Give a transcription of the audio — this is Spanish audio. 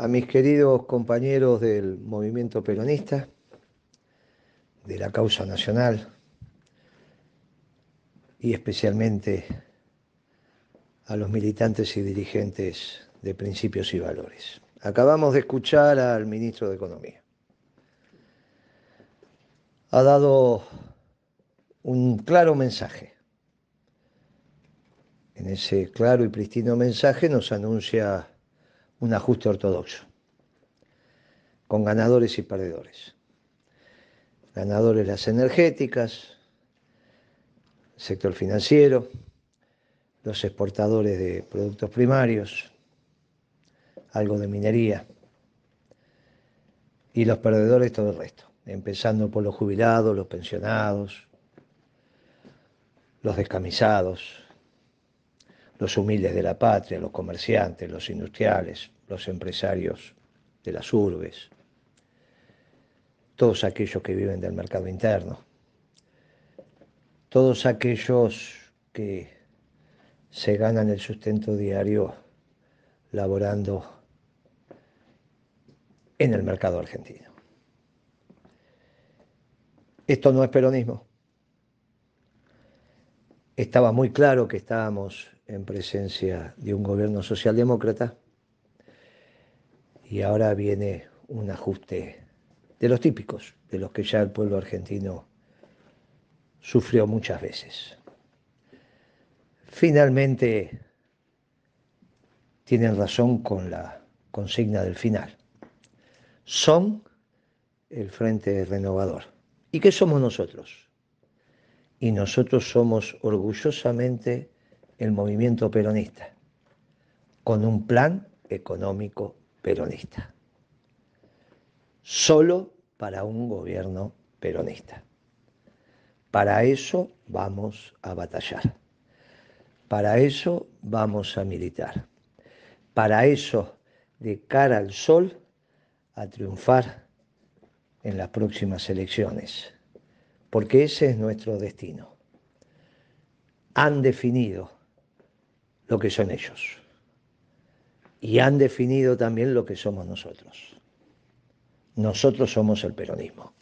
a mis queridos compañeros del movimiento peronista, de la causa nacional y especialmente a los militantes y dirigentes de principios y valores. Acabamos de escuchar al ministro de Economía. Ha dado un claro mensaje. En ese claro y pristino mensaje nos anuncia un ajuste ortodoxo, con ganadores y perdedores. Ganadores las energéticas, sector financiero, los exportadores de productos primarios, algo de minería, y los perdedores todo el resto, empezando por los jubilados, los pensionados, los descamisados, los humildes de la patria, los comerciantes, los industriales, los empresarios de las urbes, todos aquellos que viven del mercado interno, todos aquellos que se ganan el sustento diario laborando en el mercado argentino. Esto no es peronismo estaba muy claro que estábamos en presencia de un gobierno socialdemócrata y ahora viene un ajuste de los típicos, de los que ya el pueblo argentino sufrió muchas veces. Finalmente tienen razón con la consigna del final. Son el Frente Renovador. ¿Y qué somos nosotros? y nosotros somos orgullosamente el movimiento peronista, con un plan económico peronista, solo para un gobierno peronista. Para eso vamos a batallar, para eso vamos a militar, para eso de cara al sol a triunfar en las próximas elecciones porque ese es nuestro destino. Han definido lo que son ellos y han definido también lo que somos nosotros. Nosotros somos el peronismo.